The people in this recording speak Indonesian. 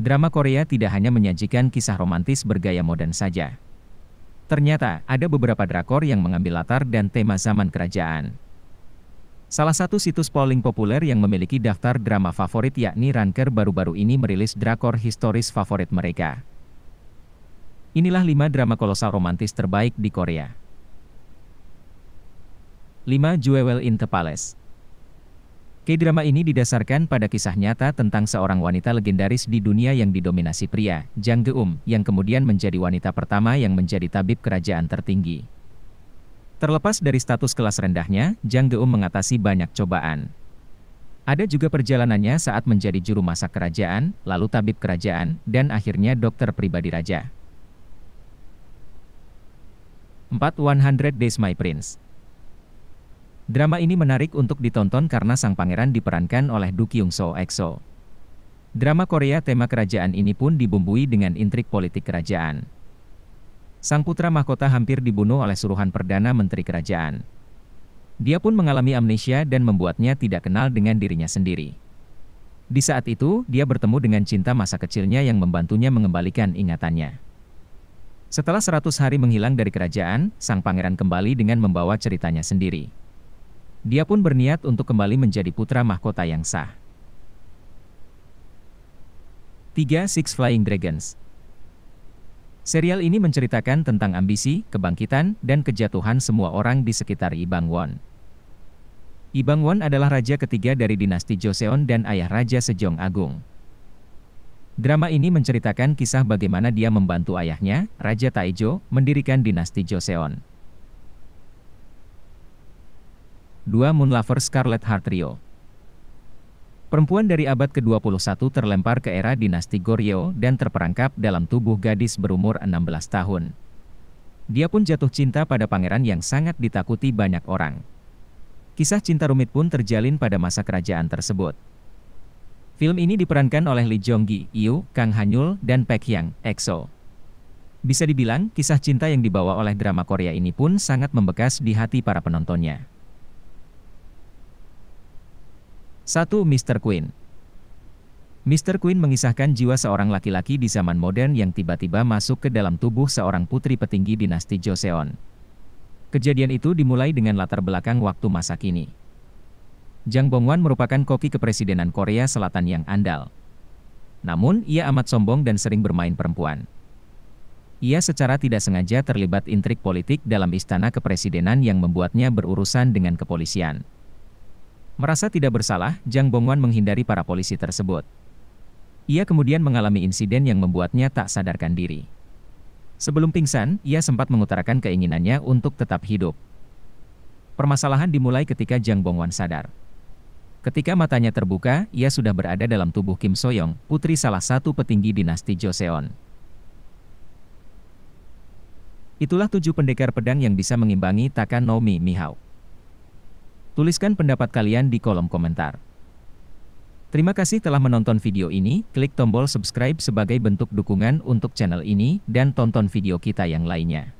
Drama Korea tidak hanya menyajikan kisah romantis bergaya modern saja. Ternyata, ada beberapa drakor yang mengambil latar dan tema zaman kerajaan. Salah satu situs polling populer yang memiliki daftar drama favorit yakni Ranker baru-baru ini merilis drakor historis favorit mereka. Inilah 5 drama kolosal romantis terbaik di Korea. 5. Jewel in the Palace K-drama ini didasarkan pada kisah nyata tentang seorang wanita legendaris di dunia yang didominasi pria, Jang Geum, yang kemudian menjadi wanita pertama yang menjadi tabib kerajaan tertinggi. Terlepas dari status kelas rendahnya, Jang Geum mengatasi banyak cobaan. Ada juga perjalanannya saat menjadi juru masak kerajaan, lalu tabib kerajaan, dan akhirnya dokter pribadi raja. 4. 100 Days My Prince Drama ini menarik untuk ditonton karena sang pangeran diperankan oleh Du Kyung Soo EXO. Drama Korea tema kerajaan ini pun dibumbui dengan intrik politik kerajaan. Sang putra mahkota hampir dibunuh oleh suruhan Perdana Menteri Kerajaan. Dia pun mengalami amnesia dan membuatnya tidak kenal dengan dirinya sendiri. Di saat itu, dia bertemu dengan cinta masa kecilnya yang membantunya mengembalikan ingatannya. Setelah 100 hari menghilang dari kerajaan, sang pangeran kembali dengan membawa ceritanya sendiri. Dia pun berniat untuk kembali menjadi putra mahkota yang sah. 3. Six Flying Dragons Serial ini menceritakan tentang ambisi, kebangkitan, dan kejatuhan semua orang di sekitar Ibangwon. Ibangwon adalah raja ketiga dari dinasti Joseon dan ayah Raja Sejong Agung. Drama ini menceritakan kisah bagaimana dia membantu ayahnya, Raja Taijo, mendirikan dinasti Joseon. 2 Moonlover Scarlet Heart Trio, Perempuan dari abad ke-21 terlempar ke era dinasti Goryeo dan terperangkap dalam tubuh gadis berumur 16 tahun. Dia pun jatuh cinta pada pangeran yang sangat ditakuti banyak orang. Kisah cinta rumit pun terjalin pada masa kerajaan tersebut. Film ini diperankan oleh Lee Jong Gi, Yu, Kang Hanyul, dan Pek Hyang, EXO. Bisa dibilang, kisah cinta yang dibawa oleh drama Korea ini pun sangat membekas di hati para penontonnya. 1. Mr. Queen Mr. Queen mengisahkan jiwa seorang laki-laki di zaman modern yang tiba-tiba masuk ke dalam tubuh seorang putri petinggi dinasti Joseon. Kejadian itu dimulai dengan latar belakang waktu masa kini. Jang Bongwan merupakan koki kepresidenan Korea Selatan yang andal. Namun, ia amat sombong dan sering bermain perempuan ia secara tidak sengaja terlibat intrik politik dalam istana kepresidenan yang membuatnya berurusan dengan kepolisian. Merasa tidak bersalah, Jang Bongwan menghindari para polisi tersebut. Ia kemudian mengalami insiden yang membuatnya tak sadarkan diri. Sebelum pingsan, ia sempat mengutarakan keinginannya untuk tetap hidup. Permasalahan dimulai ketika Jang Bongwan sadar. Ketika matanya terbuka, ia sudah berada dalam tubuh Kim Soyong, putri salah satu petinggi dinasti Joseon. Itulah tujuh pendekar pedang yang bisa mengimbangi Takanomi Mihawk. Tuliskan pendapat kalian di kolom komentar. Terima kasih telah menonton video ini, klik tombol subscribe sebagai bentuk dukungan untuk channel ini, dan tonton video kita yang lainnya.